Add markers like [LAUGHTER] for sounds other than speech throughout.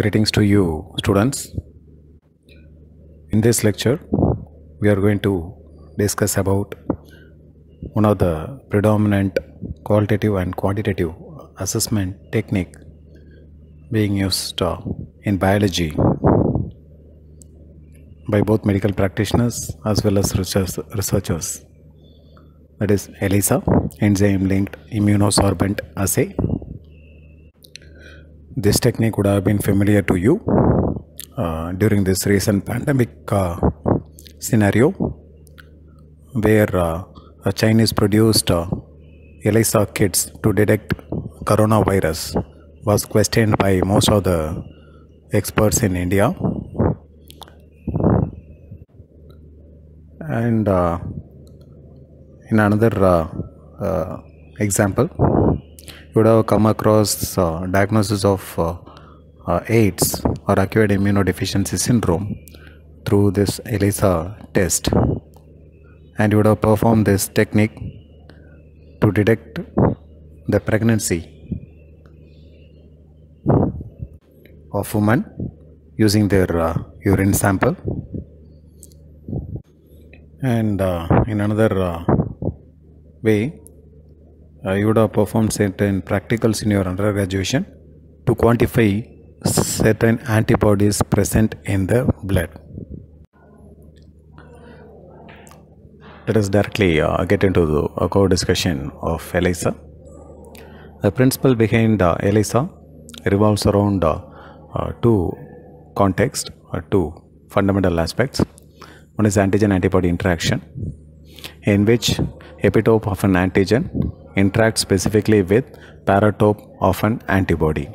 Greetings to you, students. In this lecture, we are going to discuss about one of the predominant qualitative and quantitative assessment technique being used uh, in biology by both medical practitioners as well as researchers. That is ELISA, enzyme linked immunosorbent assay this technique would have been familiar to you uh, during this recent pandemic uh, scenario where uh, a Chinese produced uh, ELISA kits to detect coronavirus was questioned by most of the experts in India. And uh, in another uh, example, you would have come across uh, diagnosis of uh, uh, AIDS or acquired immunodeficiency syndrome through this ELISA test. And you would have performed this technique to detect the pregnancy of women using their uh, urine sample and uh, in another uh, way uh, you would have performed certain practicals in your undergraduate to quantify certain antibodies present in the blood. Let us directly uh, get into the uh, core discussion of ELISA. The principle behind uh, ELISA revolves around uh, uh, two contexts, two fundamental aspects. One is antigen antibody interaction, in which epitope of an antigen interact specifically with paratope of an antibody.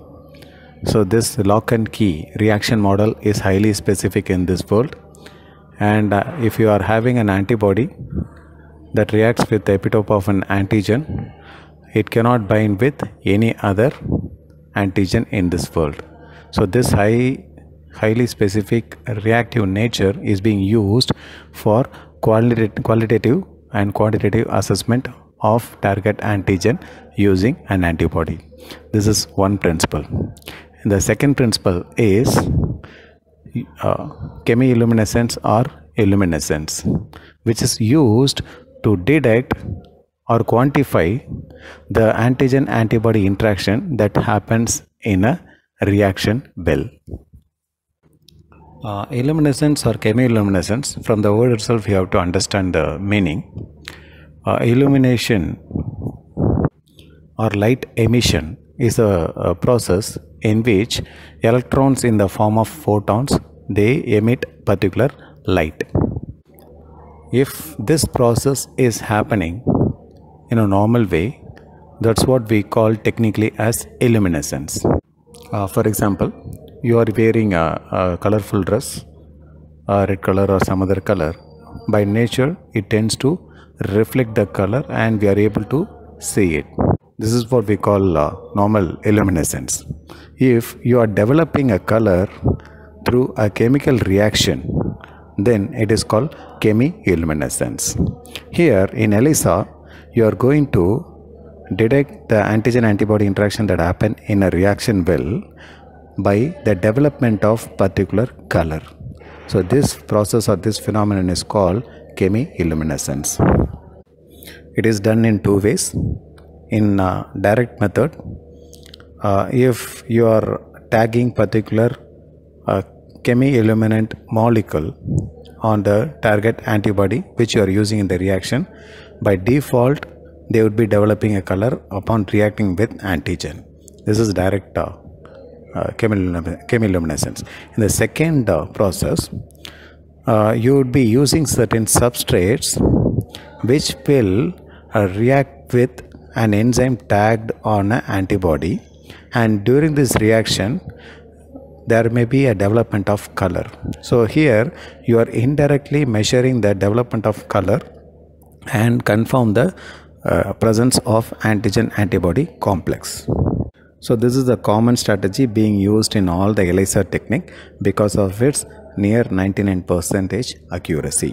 So this lock and key reaction model is highly specific in this world and uh, if you are having an antibody that reacts with the epitope of an antigen, it cannot bind with any other antigen in this world. So this high highly specific reactive nature is being used for qualitative and quantitative assessment of target antigen using an antibody. This is one principle. the second principle is uh, chemiluminescence or illuminescence, which is used to detect or quantify the antigen antibody interaction that happens in a reaction well. Uh, illuminescence or chemiluminescence, from the word itself, you have to understand the meaning uh, illumination or light emission is a, a, process in which electrons in the form of photons they emit particular light if this process is happening in a normal way that's what we call technically as illuminescence uh, for example you are wearing a, a colorful dress a red color or some other color by nature it tends to reflect the color and we are able to see it. This is what we call uh, normal illuminescence. If you are developing a color through a chemical reaction, then it is called chemiluminescence. Here in ELISA, you are going to detect the antigen-antibody interaction that happen in a reaction well by the development of particular color. So this process or this phenomenon is called chemiluminescence. It is done in two ways. In uh, direct method, uh, if you are tagging particular uh, illuminant molecule on the target antibody which you are using in the reaction, by default they would be developing a color upon reacting with antigen. This is direct uh, chemiluminescence. Uh, in the second uh, process, uh, you would be using certain substrates which will uh, react with an enzyme tagged on an antibody and during this reaction there may be a development of color so here you are indirectly measuring the development of color and confirm the uh, presence of antigen antibody complex so this is the common strategy being used in all the ELISA technique because of its near 99% accuracy.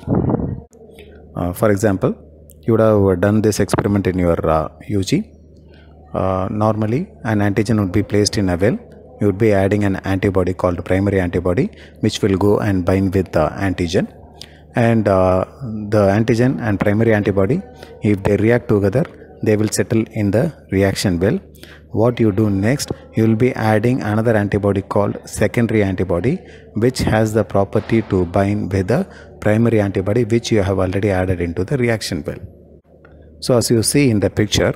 Uh, for example, you would have done this experiment in your uh, UG. Uh, normally, an antigen would be placed in a well. You would be adding an antibody called primary antibody, which will go and bind with the antigen. And uh, the antigen and primary antibody, if they react together, they will settle in the reaction well what you do next you will be adding another antibody called secondary antibody which has the property to bind with the primary antibody which you have already added into the reaction well so as you see in the picture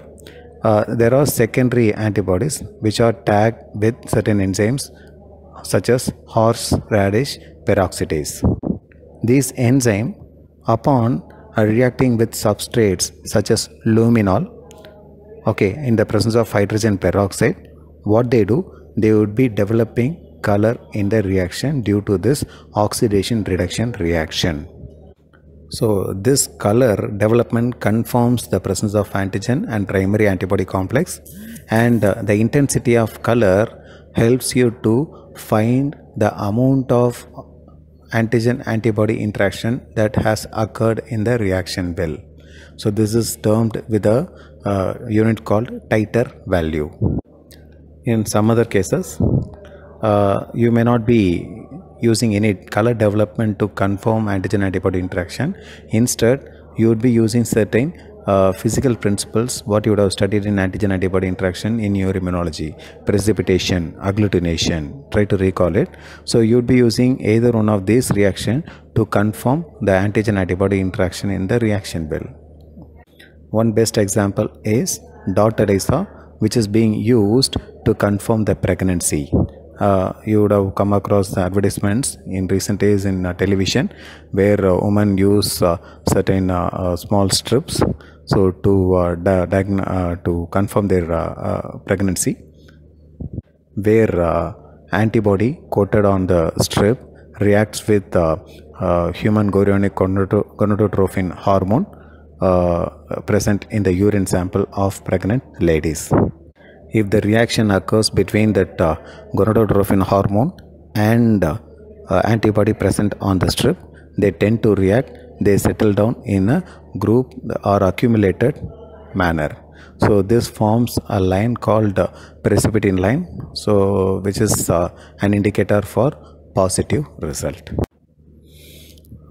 uh, there are secondary antibodies which are tagged with certain enzymes such as horseradish peroxidase. These enzyme upon uh, reacting with substrates such as luminol okay in the presence of hydrogen peroxide what they do they would be developing color in the reaction due to this oxidation reduction reaction so this color development confirms the presence of antigen and primary antibody complex and uh, the intensity of color helps you to find the amount of antigen antibody interaction that has occurred in the reaction well. So this is termed with a uh, unit called titer value in some other cases uh, you may not be using any color development to confirm antigen antibody interaction instead you would be using certain uh, physical principles what you would have studied in antigen antibody interaction in your immunology precipitation agglutination try to recall it so you would be using either one of these reaction to confirm the antigen antibody interaction in the reaction bill one best example is dot ISA, which is being used to confirm the pregnancy. Uh, you would have come across advertisements in recent days in uh, television where uh, women use certain uh, uh, small strips so to uh, di- to confirm their pregnancy where antibody coated on the strip reacts with human chorionic gonadotrophin hormone uh, present in the urine sample of pregnant ladies. If the reaction occurs between that uh, gonadotrophin hormone and uh, antibody present on the strip, they tend to react, they settle down in a group or accumulated manner. So this forms a line called uh, precipitin line, so which is uh, an indicator for positive result.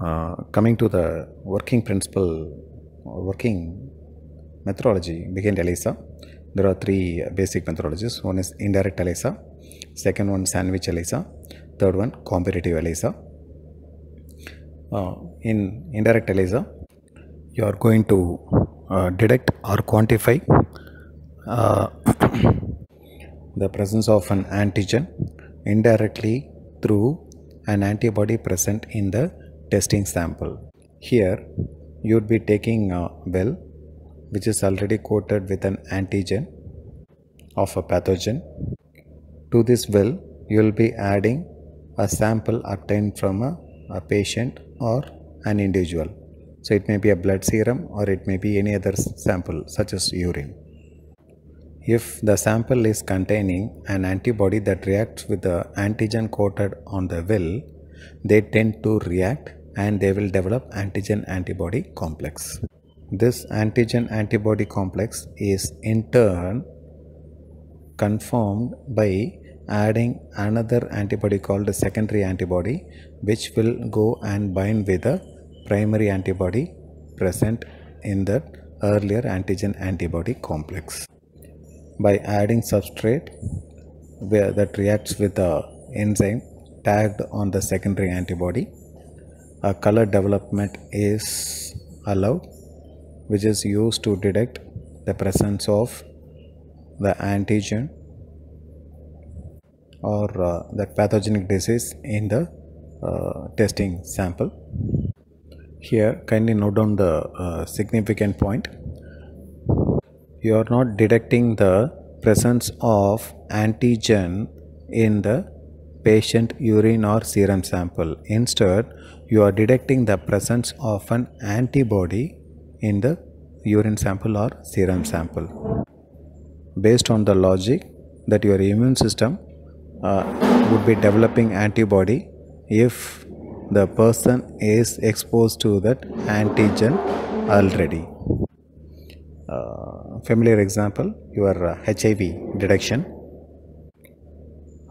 Uh, coming to the working principle working methodology behind ELISA. There are three basic methodologies. One is indirect ELISA, second one sandwich ELISA, third one competitive ELISA. Uh, in indirect ELISA, you are going to uh, detect or quantify uh, [CLEARS THROAT] the presence of an antigen indirectly through an antibody present in the testing sample. Here, you'd be taking a well which is already coated with an antigen of a pathogen. To this well, you'll be adding a sample obtained from a, a patient or an individual. So it may be a blood serum or it may be any other sample such as urine. If the sample is containing an antibody that reacts with the antigen coated on the well, they tend to react and they will develop antigen antibody complex. This antigen antibody complex is in turn confirmed by adding another antibody called secondary antibody which will go and bind with the primary antibody present in the earlier antigen antibody complex. By adding substrate where that reacts with the enzyme tagged on the secondary antibody a color development is allowed which is used to detect the presence of the antigen or uh, the pathogenic disease in the uh, testing sample. Here kindly note down the uh, significant point. You are not detecting the presence of antigen in the patient urine or serum sample. Instead, you are detecting the presence of an antibody in the urine sample or serum sample. Based on the logic that your immune system uh, would be developing antibody if the person is exposed to that antigen already. Uh, familiar example, your uh, HIV detection.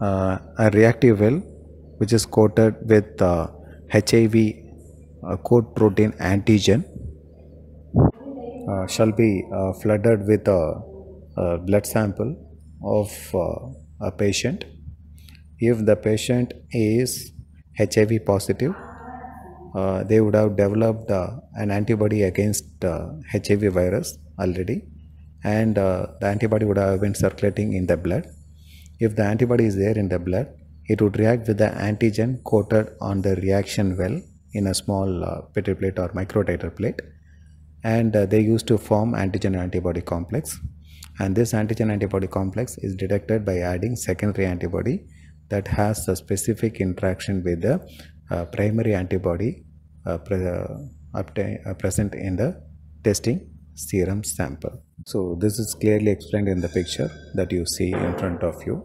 a reactive well which is coated with uh, HIV uh, code protein antigen uh, shall be uh, flooded with a, a, blood sample of uh, a patient if the patient is HIV positive uh, they would have developed uh, an antibody against HIV virus already and the antibody would have been circulating in the blood if the antibody is there in the blood it would react with the antigen coated on the reaction well in a small uh, petri plate or microtiter plate and uh, they used to form antigen antibody complex and this antigen antibody complex is detected by adding secondary antibody that has a specific interaction with the uh, primary antibody uh, pre uh, uh, present in the testing serum sample. So this is clearly explained in the picture that you see in front of you.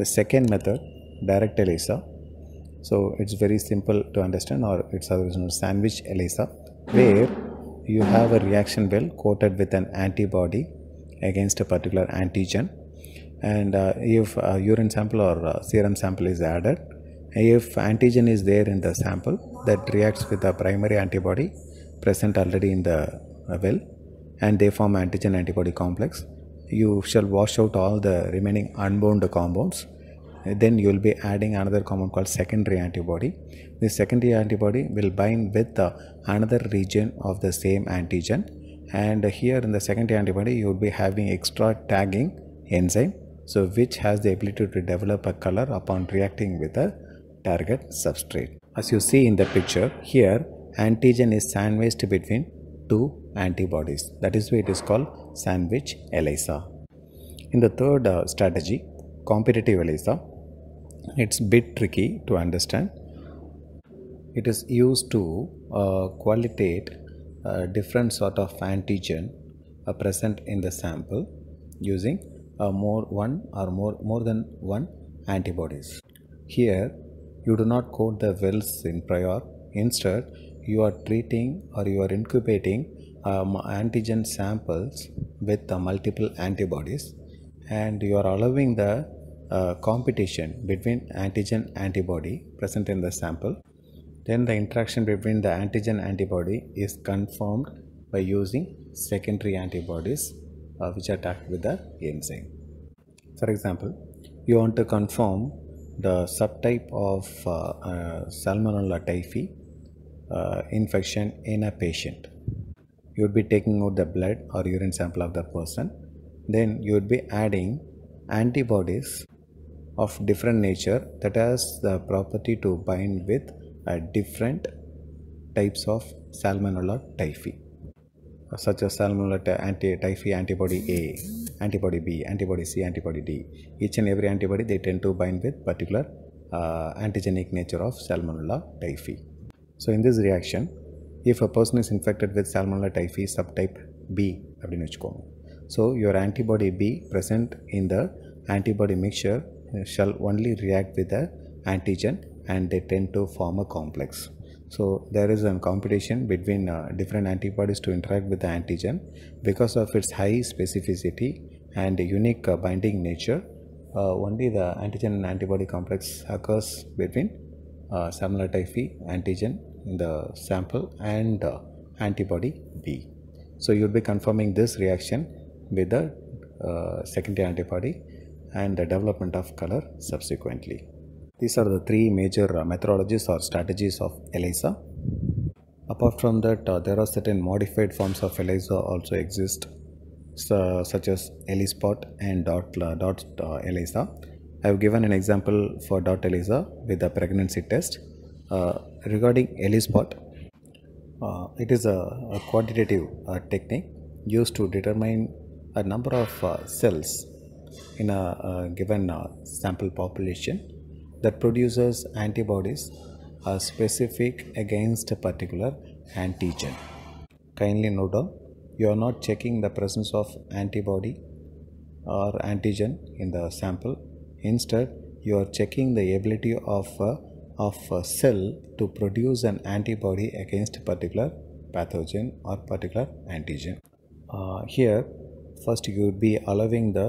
The second method direct ELISA. So it's very simple to understand or it's also sandwich ELISA where you have a reaction well coated with an antibody against a particular antigen and uh, if uh, urine sample or uh, serum sample is added if antigen is there in the sample that reacts with the primary antibody present already in the uh, well and they form antigen antibody complex you shall wash out all the remaining unbound compounds then you will be adding another common called secondary antibody. This secondary antibody will bind with another region of the same antigen and here in the secondary antibody you will be having extra tagging enzyme so which has the ability to develop a color upon reacting with a target substrate. As you see in the picture here antigen is sandwiched between two antibodies that is why it is called sandwich ELISA. In the third uh, strategy competitive ELISA. It's bit tricky to understand. It is used to uh, qualitate a uh, different sort of antigen uh, present in the sample using uh, more one or more more than one antibodies. Here you do not coat the wells in prior. Instead, you are treating or you are incubating um, antigen samples with uh, multiple antibodies and you are allowing the uh, competition between antigen antibody present in the sample then the interaction between the antigen antibody is confirmed by using secondary antibodies uh, which are tagged with the enzyme for example you want to confirm the subtype of uh, uh, salmonella typhi infection in a patient you would be taking out the blood or urine sample of the person then you would be adding antibodies of different nature that has the property to bind with different types of salmonella typhi such as salmonella anti typhi antibody A, antibody B, antibody C, antibody D. Each and every antibody they tend to bind with particular uh, antigenic nature of salmonella typhi. So in this reaction, if a person is infected with salmonella typhi subtype B, so your antibody B present in the antibody mixture uh, shall only react with the antigen and they tend to form a complex. So there is a competition between uh, different antibodies to interact with the antigen because of its high specificity and unique uh, binding nature. Uh, only the antigen and antibody complex occurs between uh, type typhi antigen in the sample and uh, antibody B. So you'll be confirming this reaction with the uh, secondary antibody and the development of color subsequently. These are the three major uh, methodologies or strategies of ELISA. Apart from that, uh, there are certain modified forms of ELISA also exist, so, uh, such as ELISpot and dot, uh, dot uh, ELISA. I have given an example for dot ELISA with the pregnancy test. Uh, regarding ELISpot, it is a, a quantitative technique used to determine a number of cells in a, a uh, given uh, sample population that produces antibodies are uh, specific against a particular antigen. Kindly note down, you are not checking the presence of antibody or antigen in the sample. Instead, you are checking the ability of a, of a cell to produce an antibody against a particular pathogen or particular antigen. Uh, here, first you would be allowing the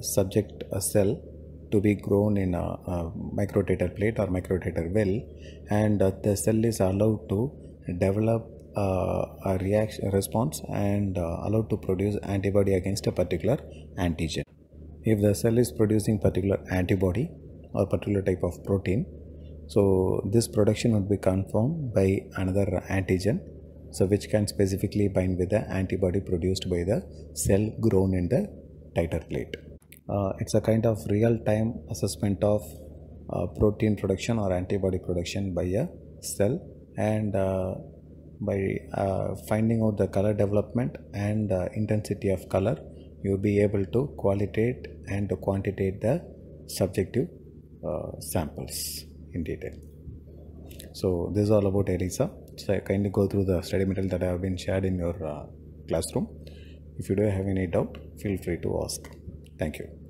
subject a cell to be grown in a, a microtator plate or microtator well and uh, the cell is allowed to develop uh, a reaction response and uh, allowed to produce antibody against a particular antigen. If the cell is producing particular antibody or particular type of protein, so this production would be confirmed by another antigen, so which can specifically bind with the antibody produced by the cell grown in the Titer plate. Uh, it's a kind of real-time assessment of uh, protein production or antibody production by a cell and uh, by uh, finding out the color development and uh, intensity of color you'll be able to qualitate and to quantitate the subjective uh, samples in detail. So this is all about ELISA. So I kindly go through the study material that I have been shared in your classroom. If you do have any doubt, feel free to ask. Thank you.